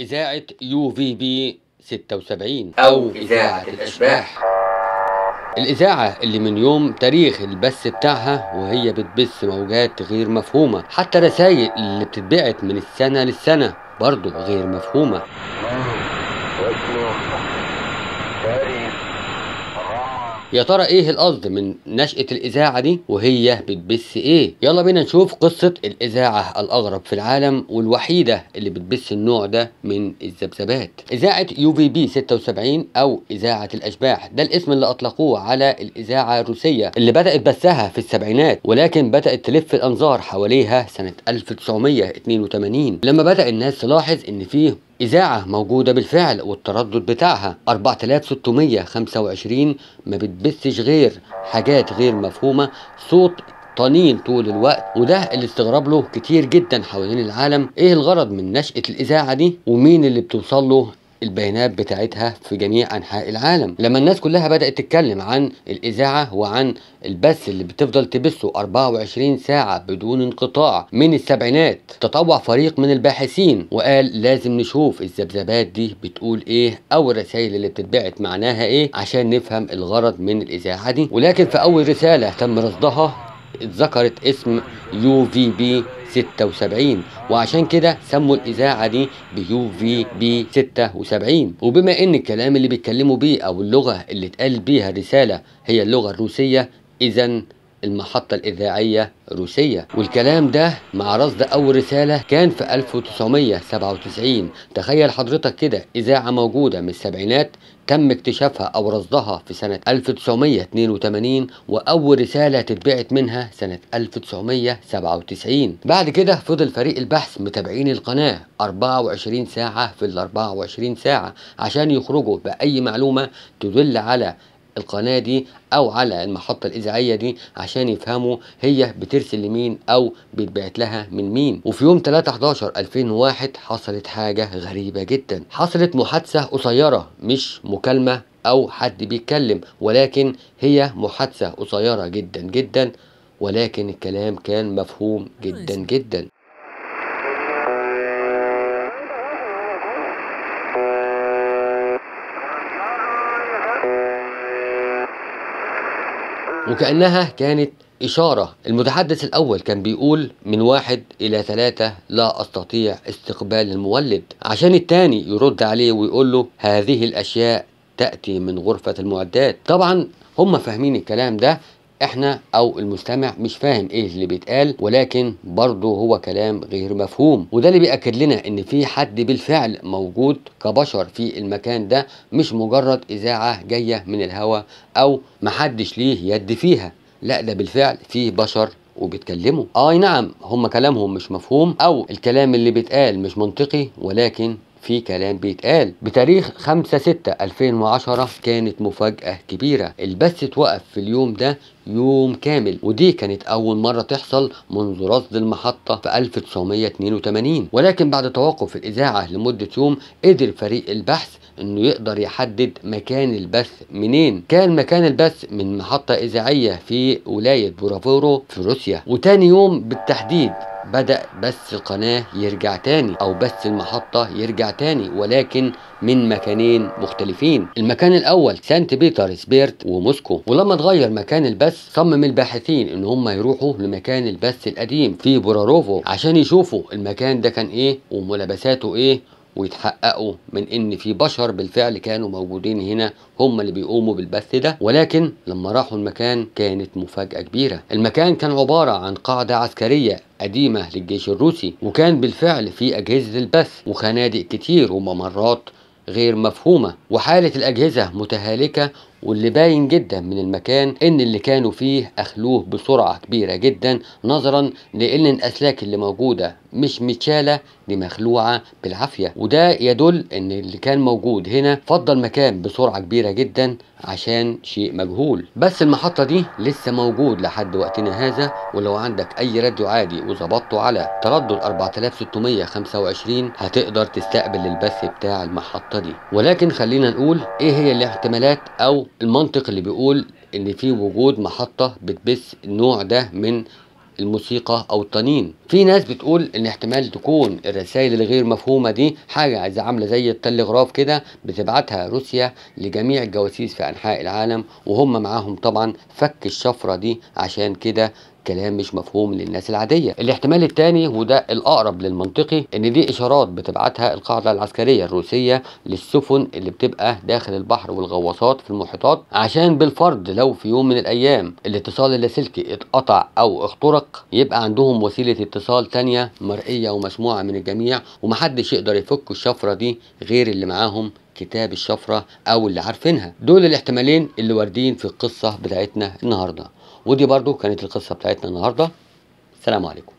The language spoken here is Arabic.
إذاعة يو في بي 76 أو إذاعة الأشباح الإذاعة اللي من يوم تاريخ البث بتاعها وهي بتبث موجات غير مفهومة حتى رسائل اللي بتتبعت من السنة للسنة برضو غير مفهومة يا ترى ايه القصد من نشأة الإذاعة دي وهي بتبث ايه؟ يلا بينا نشوف قصة الإذاعة الأغرب في العالم والوحيدة اللي بتبث النوع ده من الذبذبات. إذاعة يو في بي 76 أو إذاعة الأشباح ده الاسم اللي أطلقوه على الإذاعة الروسية اللي بدأت بثها في السبعينات ولكن بدأت تلف الأنظار حواليها سنة 1982 لما بدأ الناس تلاحظ إن فيه إذاعة موجودة بالفعل والتردد بتاعها 4625 ما بتبثش غير حاجات غير مفهومة صوت طنين طول الوقت وده اللي استغرب له كتير جدا حوالين العالم ايه الغرض من نشأة الإذاعة دي ومين اللي بتوصل له البيانات بتاعتها في جميع انحاء العالم لما الناس كلها بدات تتكلم عن الاذاعه وعن البث اللي بتفضل تبثه 24 ساعه بدون انقطاع من السبعينات تطوع فريق من الباحثين وقال لازم نشوف الذبذبات دي بتقول ايه او الرسائل اللي بتتبعت معناها ايه عشان نفهم الغرض من الاذاعه دي ولكن في اول رساله تم رصدها اتذكرت اسم يو في بي 76 وعشان كده سموا الاذاعه دي بيو في بي 76 وبما ان الكلام اللي بيتكلموا بيه او اللغه اللي اتقال بيها الرساله هي اللغه الروسيه اذا المحطة الإذاعية الروسية والكلام ده مع رصد أول رسالة كان في 1997 تخيل حضرتك كده إذاعة موجودة من السبعينات تم اكتشافها أو رصدها في سنة 1982 وأول رسالة تتبعت منها سنة 1997 بعد كده فضل فريق البحث متابعين القناة 24 ساعة في ال 24 ساعة عشان يخرجوا بأي معلومة تدل على القناة دي أو على المحطة الإذاعية دي عشان يفهموا هي بترسل لمين أو بتبعت لها من مين وفي يوم 3/11/2001 حصلت حاجة غريبة جدا حصلت محادثة قصيرة مش مكالمة أو حد بيتكلم ولكن هي محادثة قصيرة جدا جدا ولكن الكلام كان مفهوم جدا جدا وكأنها كانت إشارة المتحدث الأول كان بيقول من واحد إلى ثلاثة لا أستطيع استقبال المولد عشان التاني يرد عليه ويقول له هذه الأشياء تأتي من غرفة المعدات طبعا هم فاهمين الكلام ده احنا او المستمع مش فاهم ايه اللي بيتقال ولكن برضه هو كلام غير مفهوم وده اللي بيأكد لنا ان في حد بالفعل موجود كبشر في المكان ده مش مجرد اذاعة جاية من الهوا او محدش ليه يد فيها لا ده بالفعل في بشر وبيتكلموا اي آه نعم هم كلامهم مش مفهوم او الكلام اللي بيتقال مش منطقي ولكن في كلام بيتقال بتاريخ 5 6 2010 كانت مفاجأة كبيرة البث اتوقف في اليوم ده يوم كامل ودي كانت أول مرة تحصل منذ رصد المحطة في 1982 ولكن بعد توقف الإذاعة لمدة يوم قدر فريق البحث انه يقدر يحدد مكان البث منين كان مكان البث من محطة إذاعية في ولاية بورافورو في روسيا وتاني يوم بالتحديد بدأ بث القناة يرجع تاني أو بث المحطة يرجع تاني ولكن من مكانين مختلفين المكان الأول سانت بيتر سبيرت وموسكو ولما اتغير مكان البث صمم الباحثين إن هم يروحوا لمكان البث القديم في بوراروفو عشان يشوفوا المكان ده كان إيه وملابساته إيه ويتحققوا من ان في بشر بالفعل كانوا موجودين هنا هم اللي بيقوموا بالبث ده ولكن لما راحوا المكان كانت مفاجاه كبيره المكان كان عباره عن قاعده عسكريه قديمه للجيش الروسي وكان بالفعل في اجهزه البث وخنادق كتير وممرات غير مفهومة وحالة الأجهزة متهالكة واللي باين جدا من المكان ان اللي كانوا فيه اخلوه بسرعه كبيره جدا نظرا لان الاسلاك اللي موجوده مش متشاله دي مخلوعه بالعافيه وده يدل ان اللي كان موجود هنا فضل مكان بسرعه كبيره جدا عشان شيء مجهول بس المحطه دي لسه موجود لحد وقتنا هذا ولو عندك اي راديو عادي وظبطته على تردد 4625 هتقدر تستقبل البث بتاع المحطه دي ولكن خلينا نقول ايه هي الاحتمالات او المنطق اللي بيقول ان في وجود محطه بتبث النوع ده من الموسيقى او الطنين في ناس بتقول ان احتمال تكون الرسائل الغير مفهومه دي حاجه عايزه عامله زي التلغراف كده بتبعتها روسيا لجميع الجواسيس في انحاء العالم وهم معاهم طبعا فك الشفره دي عشان كده كلام مش مفهوم للناس العادية الاحتمال الثاني وده الأقرب للمنطقي إن دي إشارات بتبعتها القاعدة العسكرية الروسية للسفن اللي بتبقى داخل البحر والغواصات في المحيطات عشان بالفرض لو في يوم من الأيام الاتصال اللاسلكي اتقطع أو اخترق يبقى عندهم وسيلة اتصال تانية مرئية ومسموعة من الجميع ومحدش يقدر يفك الشفرة دي غير اللي معاهم كتاب الشفرة أو اللي عارفينها دول الاحتمالين اللي واردين في القصة بتاعتنا النهاردة ودي برضو كانت القصة بتاعتنا النهاردة السلام عليكم